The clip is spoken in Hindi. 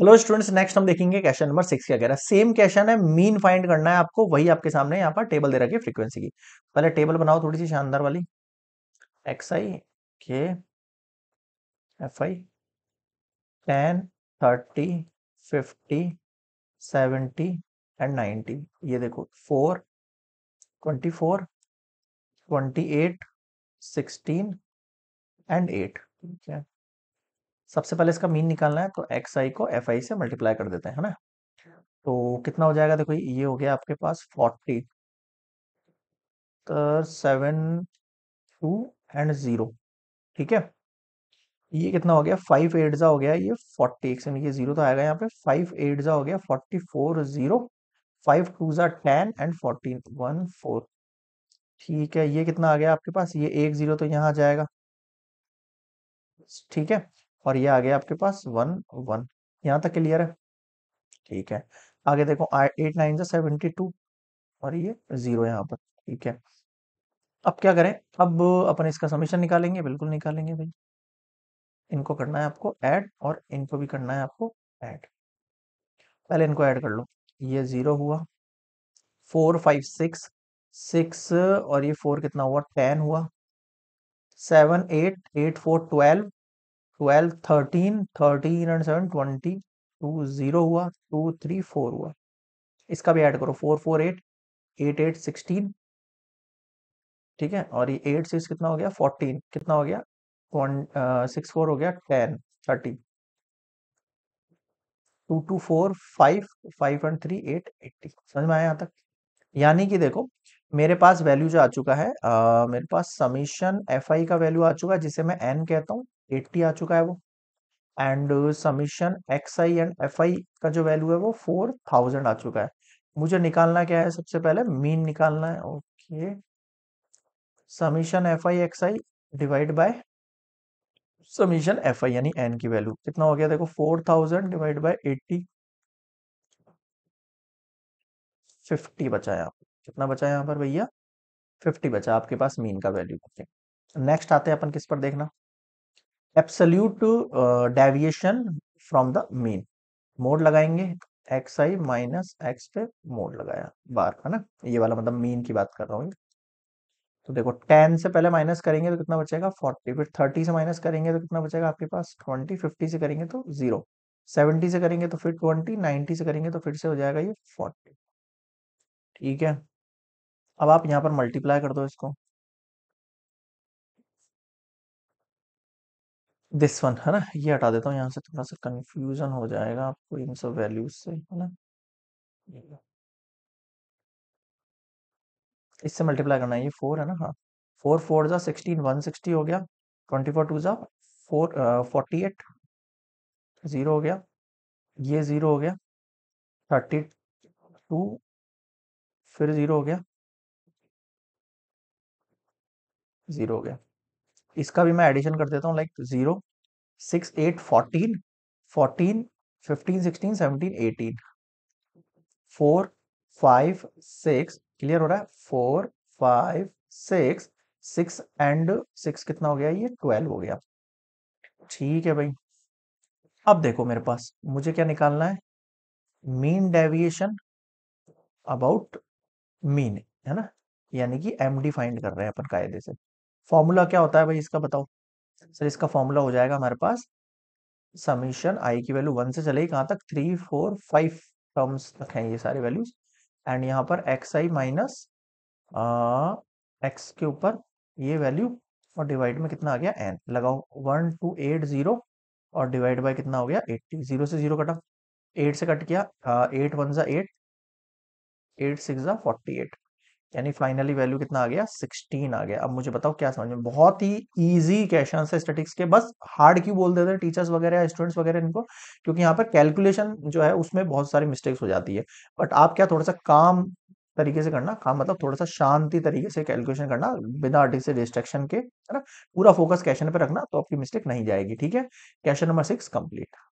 हेलो स्टूडेंट्स नेक्स्ट हम देखेंगे क्वेश्चन नंबर सिक्स क्या कह रहा है सेम क्वेश्चन है मीन फाइंड करना है आपको वही आपके सामने यहाँ पर टेबल दे रखी है फ्रीक्वेंसी की पहले टेबल बनाओ थोड़ी सी शानदार वाली एक्स आई के F I ten thirty fifty seventy and ninety ये देखो four twenty four twenty eight sixteen and eight ठीक है सबसे पहले इसका मीन निकालना है तो एक्स आई को एफ आई से मल्टीप्लाई कर देते हैं है ना तो कितना हो जाएगा देखो ये हो गया आपके पास forty seven two and zero ठीक है ये कितना हो गया फाइव एट जा हो गया ये फोर्टी एक ये जीरो तो आएगा यहाँ पे फाइव एट जा हो गया forty four zero five two जा ten and fourteen one four ठीक है ये कितना आ गया आपके पास ये एक जीरो तो यहाँ आ जाएगा ठीक है और ये आ गया आपके पास वन वन यहाँ तक क्लियर है ठीक है आगे देखो एट नाइन से सेवेंटी टू और ये जीरो यहाँ पर ठीक है अब क्या करें अब अपन इसका समीशन निकालेंगे बिल्कुल निकालेंगे भाई इनको करना है आपको ऐड और इनको भी करना है आपको ऐड पहले इनको ऐड कर लो ये जीरो हुआ फोर फाइव सिक्स सिक्स और ये फोर कितना हुआ टेन हुआ seven eight eight four twelve twelve thirteen thirteen and seven twenty two zero हुआ टू थ्री फोर हुआ इसका भी ऐड करो four four eight eight eight sixteen ठीक है और ये एट सिक्स कितना हो गया फोर्टीन कितना हो गया सिक्स फोर uh, हो गया ten thirty two two four five five and three eight eighty समझ में आया यहाँ तक यानी कि देखो मेरे पास वैल्यू जो आ चुका है आ, uh, मेरे पास समीशन एफ आई का वैल्यू आ चुका है जिसे मैं एन कहता हूँ एट्टी आ चुका है वो and summation X I and F I का जो वैल्यू है वो फोर थाउजेंड आ चुका है मुझे निकालना क्या है सबसे पहले मीन निकालना है okay summation F I X I divide by summation F I यानी एन की वैल्यू कितना हो गया देखो four thousand divide by eighty fifty बचा यहाँ पर कितना बचा यहाँ पर भैया फिफ्टी बचा आपके पास मीन का वैल्यू नेक्स्ट आते हैं अपन किस पर देखना absolute deviation from the mean mode लगाएंगे एक्स आई माइनस एक्स पे मोड लगाया बार है ना ये वाला मतलब मीन की बात कर रहा हूँ तो देखो टेन से पहले माइनस करेंगे तो कितना बचेगा फोर्टी फिर थर्टी से माइनस करेंगे तो कितना बचेगा आपके पास ट्वेंटी फिफ्टी से करेंगे तो जीरो सेवेंटी से करेंगे तो फिर ट्वेंटी नाइनटी से करेंगे तो फिर से हो जाएगा ये फोर्टी ठीक है अब आप यहाँ पर मल्टीप्लाई कर दो इसको दिस वन है ना ये हटा देता हूँ यहाँ से थोड़ा सा कंफ्यूजन हो जाएगा आपको इन सब वैल्यूज से है ना इससे मल्टीप्लाई करना है ये फोर है ना हाँ फोर फोर जा सिक्सटीन वन सिक्सटी हो गया ट्वेंटी फोर टू जा फोर फोर्टी एट ज़ीरो हो गया ये ज़ीरो हो गया थर्टी टू फिर ज़ीरो हो गया ज़ीरो हो गया इसका भी मैं एडिशन कर देता हूँ like zero six eight fourteen fourteen fifteen sixteen seventeen eighteen four five six clear हो रहा है four five six six and six कितना हो गया ये ट्वेल्व हो गया ठीक है भाई अब देखो मेरे पास मुझे क्या निकालना है मीन डेविएशन अबाउट मीन है ना यानी कि एम डी फाइंड कर रहे हैं अपन कायदे से फॉर्मूला क्या होता है भाई इसका बताओ सर इसका फॉर्मूला हो जाएगा हमारे पास समीशन आई की वैल्यू वन से चलेगी कहाँ तक थ्री फोर फाइव टर्म्स तक हैं ये सारे वैल्यूज एंड यहाँ पर एक्स आई माइनस एक्स के ऊपर ये वैल्यू और डिवाइड में कितना आ गया एन लगाओ वन टू एट जीरो और डिवाइड बाय कितना हो गया एट्टी जीरो से जीरो कटा एट से कट किया एट वन ज़ा एट एट सिक्स ज़ा फोर्टी एट यानी फाइनली वैल्यू कितना आ गया 16 आ गया अब मुझे बताओ क्या समझ में बहुत ही इजी क्वेश्चन है स्टेटिक्स के बस हार्ड क्यों बोल देते हैं टीचर्स वगैरह स्टूडेंट्स वगैरह इनको क्योंकि यहाँ पर कैलकुलेशन जो है उसमें बहुत सारी मिस्टेक्स हो जाती है बट आप क्या थोड़ा सा काम तरीके से करना काम मतलब थोड़ा सा शांति तरीके से कैलकुलेशन करना बिना डिस्ट्रेक्शन के है ना पूरा फोकस क्वेश्चन पर रखना तो आपकी मिस्टेक नहीं जाएगी ठीक है क्वेश्चन नंबर सिक्स कंप्लीट